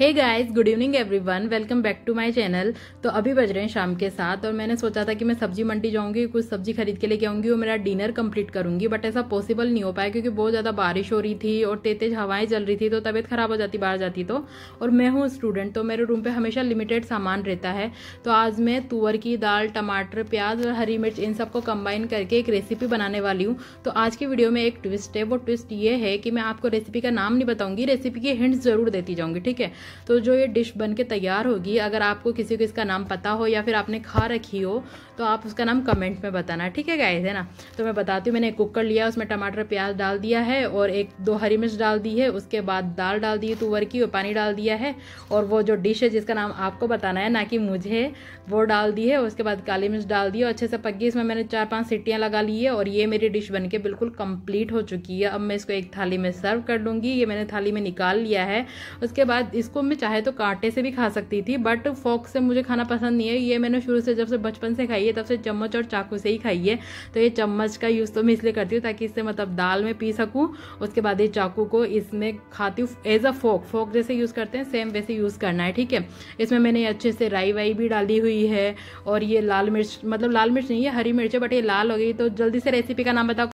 hey guys good evening everyone welcome back to my channel तो अभी बज रहे हैं शाम के साथ और मैंने सोचा था कि मैं सब्जी मंडी जाऊंगी कुछ सब्जी खरीद के लेके आऊंगी और मेरा डिनर कंप्लीट करूंगी बट ऐसा पॉसिबल नहीं हो पाया क्योंकि बहुत ज़्यादा बारिश हो रही थी और तेज तेज हवाएं चल रही थी तो तबीयत खराब हो जाती बाहर जाती तो और मैं हूँ स्टूडेंट तो मेरे रूम पर हमेशा लिमिटेड सामान रहता है तो आज मैं तुअर की दाल टमाटर प्याज और हरी मिर्च इन सबको कम्बाइन करके एक रेसिपी बनाने वाली हूँ तो आज की वीडियो में एक ट्विस्ट है वो ट्विस्ट ये है कि मैं आपको रेसिपी का नाम नहीं बताऊंगी रेसिपी की हिंट्स जरूर देती जाऊँगी ठीक है तो जो ये डिश बन के तैयार होगी अगर आपको किसी को इसका नाम पता हो या फिर आपने खा रखी हो तो आप उसका नाम कमेंट में बताना ठीक है गाइस है ना तो मैं बताती हूँ मैंने एक कुकर लिया उसमें टमाटर प्याज डाल दिया है और एक दो हरी मिर्च डाल दी है उसके बाद दाल डाल दी है तुवर की और पानी डाल दिया है और वो जो डिश है जिसका नाम आपको बताना है ना कि मुझे वो डाल दी है उसके बाद काली मिर्च डाल दी है अच्छे से पक गई इसमें मैंने चार पाँच सीटियाँ लगा ली है और ये मेरी डिश बन के बिल्कुल कंप्लीट हो चुकी है अब मैं इसको एक थाली में सर्व कर लूँगी ये मैंने थाली में निकाल लिया है उसके बाद इसको इसको मैं चाहे तो कांटे से भी खा सकती थी बट फोक से मुझे खाना पसंद नहीं है ये मैंने शुरू से जब से बचपन से खाई है तब से चम्मच और चाकू से ही खाई है तो ये चम्मच का यूज़ तो मैं इसलिए करती हूँ ताकि इससे मतलब दाल में पी सकूँ उसके बाद ये चाकू को इसमें खाती हूँ एज अ फोक फोक जैसे यूज़ करते हैं सेम वैसे यूज़ करना है ठीक है इसमें मैंने अच्छे से राई वाई भी डाली हुई है और ये लाल मिर्च मतलब लाल मिर्च नहीं है हरी मिर्च है बट ये लाल हो गई तो जल्दी से रेसिपी का नाम बताओ